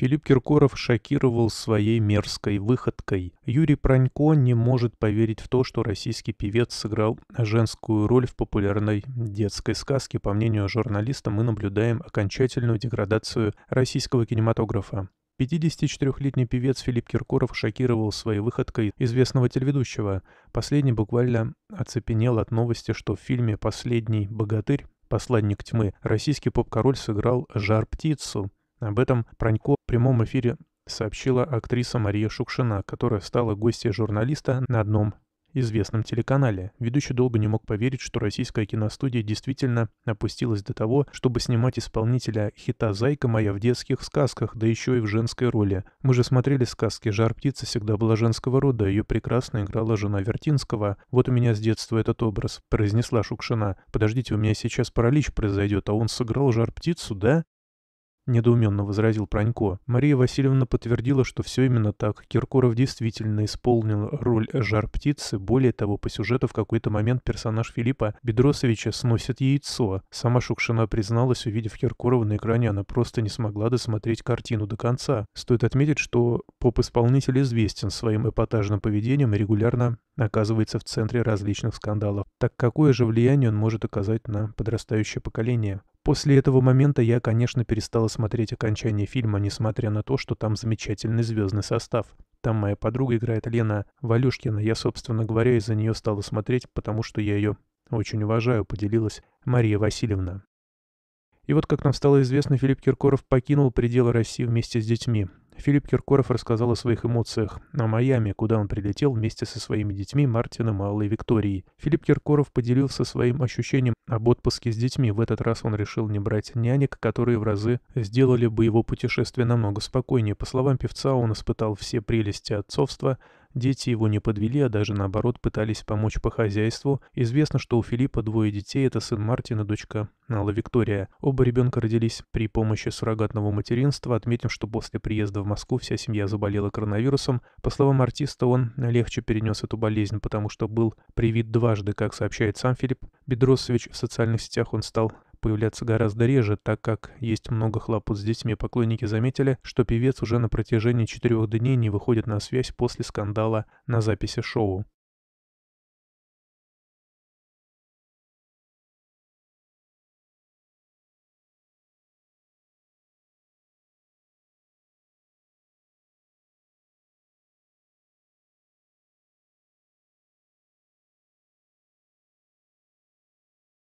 Филипп Киркоров шокировал своей мерзкой выходкой. Юрий Пронько не может поверить в то, что российский певец сыграл женскую роль в популярной детской сказке. По мнению журналиста, мы наблюдаем окончательную деградацию российского кинематографа. 54-летний певец Филипп Киркоров шокировал своей выходкой известного телеведущего. Последний буквально оцепенел от новости, что в фильме «Последний богатырь» «Посланник тьмы» российский поп-король сыграл «Жар-птицу», об этом Пронько в прямом эфире сообщила актриса Мария Шукшина, которая стала гостьей журналиста на одном известном телеканале. Ведущий долго не мог поверить, что российская киностудия действительно опустилась до того, чтобы снимать исполнителя хита «Зайка моя» в детских сказках, да еще и в женской роли. Мы же смотрели сказки «Жар птица» всегда была женского рода, ее прекрасно играла жена Вертинского. «Вот у меня с детства этот образ», — произнесла Шукшина. «Подождите, у меня сейчас паралич произойдет, а он сыграл «Жар птицу», да? — недоуменно возразил Пронько. Мария Васильевна подтвердила, что все именно так. Киркоров действительно исполнил роль жар-птицы. Более того, по сюжету в какой-то момент персонаж Филиппа Бедросовича сносит яйцо. Сама Шукшина призналась, увидев Киркорова на экране, она просто не смогла досмотреть картину до конца. Стоит отметить, что поп-исполнитель известен своим эпатажным поведением и регулярно оказывается в центре различных скандалов. Так какое же влияние он может оказать на подрастающее поколение? После этого момента я, конечно, перестала смотреть окончание фильма, несмотря на то, что там замечательный звездный состав. Там моя подруга играет Лена Валюшкина. Я, собственно говоря, из-за нее стала смотреть, потому что я ее очень уважаю, поделилась Мария Васильевна. И вот, как нам стало известно, Филипп Киркоров покинул пределы России вместе с детьми. Филипп Киркоров рассказал о своих эмоциях, на Майами, куда он прилетел вместе со своими детьми Мартином и Аллой Викторией. Филипп Киркоров поделился своим ощущением об отпуске с детьми. В этот раз он решил не брать нянек, которые в разы сделали бы его путешествие намного спокойнее. По словам певца, он испытал все прелести отцовства – Дети его не подвели, а даже наоборот пытались помочь по хозяйству. Известно, что у Филиппа двое детей, это сын Мартин и дочка Алла Виктория. Оба ребенка родились при помощи суррогатного материнства. Отметим, что после приезда в Москву вся семья заболела коронавирусом. По словам артиста, он легче перенес эту болезнь, потому что был привит дважды, как сообщает сам Филипп Бедросович. В социальных сетях он стал появляться гораздо реже, так как есть много хлопот с детьми. Поклонники заметили, что певец уже на протяжении четырех дней не выходит на связь после скандала на записи шоу.